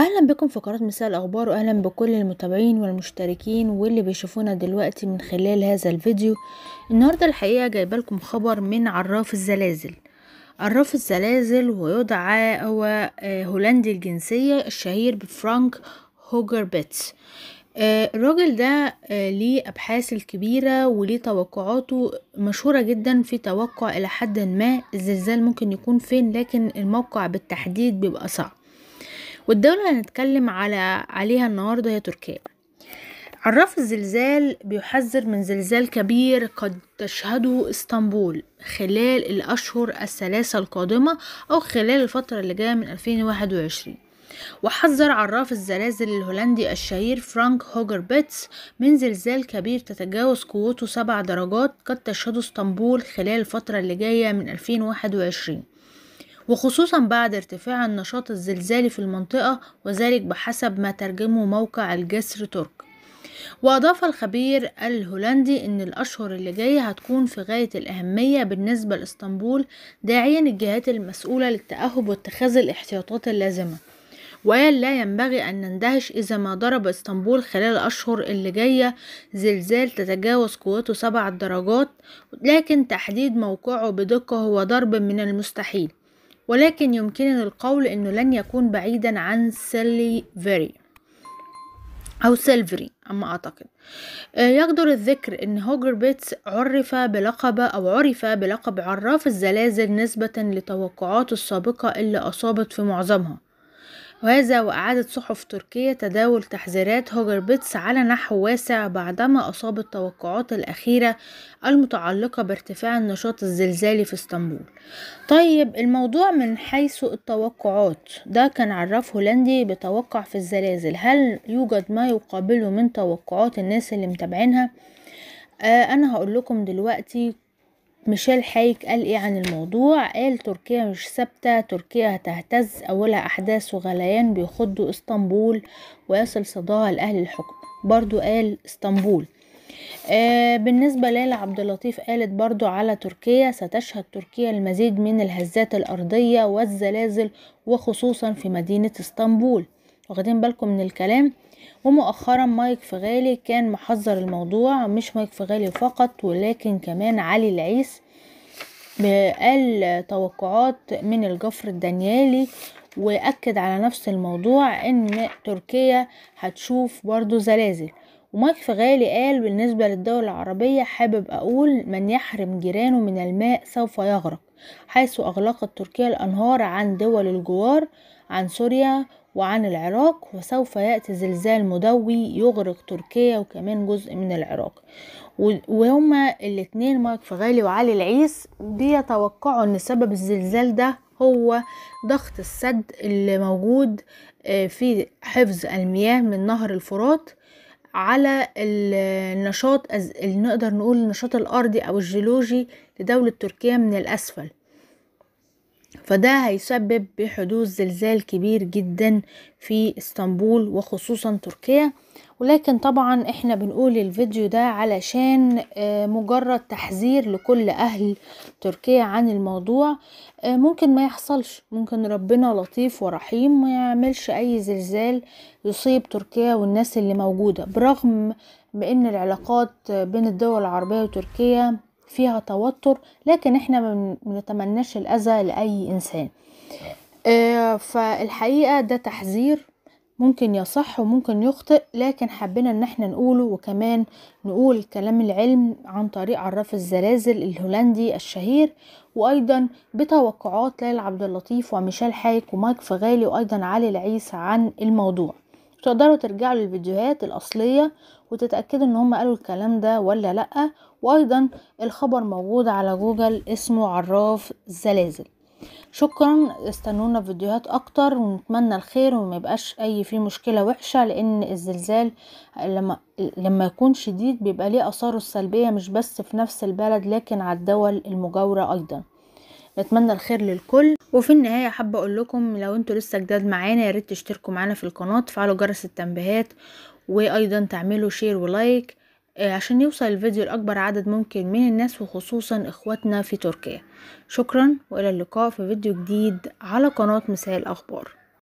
اهلا بكم في قناة مساء الاخبار واهلا بكل المتابعين والمشتركين واللي بيشوفونا دلوقتي من خلال هذا الفيديو النهاردة الحقيقة جايبة لكم خبر من عراف الزلازل عراف الزلازل ويدعى هو آه، هولندي الجنسية الشهير بفرانك هوجربيتس آه، الراجل ده آه، ليه أبحاث الكبيرة وليه توقعاته مشهورة جدا في توقع إلى حد ما الزلزال ممكن يكون فين لكن الموقع بالتحديد بيبقى صعب والدولة اللي هنتكلم على عليها النهاردة هي تركيا عراف الزلزال بيحذر من زلزال كبير قد تشهده اسطنبول خلال الأشهر الثلاثة القادمة أو خلال الفترة اللي جاية من 2021 وحذر عراف الزلازل الهولندي الشهير فرانك هوجر بيتس من زلزال كبير تتجاوز قوته سبع درجات قد تشهده اسطنبول خلال الفترة اللي جاية من 2021 وخصوصا بعد ارتفاع النشاط الزلزالي في المنطقة وذلك بحسب ما ترجمه موقع الجسر ترك وأضاف الخبير الهولندي أن الأشهر اللي جاية هتكون في غاية الأهمية بالنسبة لإسطنبول داعيا الجهات المسؤولة للتأهب واتخاذ الاحتياطات اللازمة وقال لا ينبغي أن نندهش إذا ما ضرب إسطنبول خلال الأشهر اللي جاية زلزال تتجاوز قوته سبع درجات لكن تحديد موقعه بدقة هو ضرب من المستحيل ولكن يمكنني القول أنه لن يكون بعيدا عن فيري أو سيلفري أما أعتقد آه، يقدر الذكر أن بيتس عرف بلقب أو عرف بلقب عراف الزلازل نسبة لتوقعاته السابقة اللي أصابت في معظمها وهذا وأعادت صحف تركيا تداول تحذيرات هوجر بيتس على نحو واسع بعدما أصاب التوقعات الأخيرة المتعلقة بارتفاع النشاط الزلزالي في اسطنبول طيب الموضوع من حيث التوقعات ده كان عرف هولندي بتوقع في الزلازل هل يوجد ما يقابله من توقعات الناس اللي متابعينها آه أنا هقول لكم دلوقتي ميشيل حايك قال ايه عن الموضوع قال تركيا مش ثابتة تركيا هتهتز أولها أحداث وغليان بيخضوا اسطنبول ويصل صداها لأهل الحكم برضو قال اسطنبول آه بالنسبة ليلى عبد اللطيف قالت برضو على تركيا ستشهد تركيا المزيد من الهزات الأرضية والزلازل وخصوصا في مدينة اسطنبول واخدين بالكم من الكلام ومؤخرا مايك فغالي كان محذر الموضوع مش مايك فغالي فقط ولكن كمان علي العيس قال توقعات من الجفر الدانيالي واكد على نفس الموضوع ان تركيا هتشوف برضو زلازل ومايك فغالي قال بالنسبة للدول العربية حابب أقول من يحرم جيرانه من الماء سوف يغرق حيث أغلقت تركيا الأنهار عن دول الجوار عن سوريا وعن العراق وسوف يأتي زلزال مدوي يغرق تركيا وكمان جزء من العراق وهما الاتنين مايك فغالي وعلي العيس بيتوقعوا ان سبب الزلزال ده هو ضغط السد اللي موجود آه، في حفظ المياه من نهر الفرات على النشاط اللي نقدر نقول النشاط الارضي او الجيولوجي لدولة تركيا من الاسفل فده هيسبب بحدوث زلزال كبير جدا في اسطنبول وخصوصا تركيا ولكن طبعا احنا بنقول الفيديو ده علشان آه، مجرد تحذير لكل اهل تركيا عن الموضوع آه، ممكن ما يحصلش ممكن ربنا لطيف ورحيم ما يعملش اي زلزال يصيب تركيا والناس اللي موجودة برغم بان العلاقات بين الدول العربية وتركيا فيها توتر لكن احنا ما بنتمناش الاذى لاي انسان آه، فالحقيقه ده تحذير ممكن يصح وممكن يخطئ لكن حبينا ان احنا نقوله وكمان نقول كلام العلم عن طريق عراف الزلازل الهولندي الشهير وايضا بتوقعات ليلى عبد اللطيف وميشيل حايك ومايك فغالي وايضا علي العيسى عن الموضوع تقدروا ترجعوا للفيديوهات الاصليه وتتاكدوا ان هم قالوا الكلام ده ولا لا وايضا الخبر موجود على جوجل اسمه عراف زلازل شكرا استنونا في فيديوهات اكتر ونتمنى الخير وما يبقاش اي فيه مشكله وحشه لان الزلزال لما لما يكون شديد بيبقى ليه اثاره السلبيه مش بس في نفس البلد لكن على الدول المجاوره ايضا نتمنى الخير للكل وفي النهاية حابة أقول لكم لو أنتوا لسه جداد معانا يا ريت تشتركوا معانا في القناة تفعلوا جرس التنبيهات وأيضا تعملوا شير ولايك آه، عشان يوصل الفيديو لأكبر عدد ممكن من الناس وخصوصا إخواتنا في تركيا شكرا وإلى اللقاء في فيديو جديد على قناة مساء الأخبار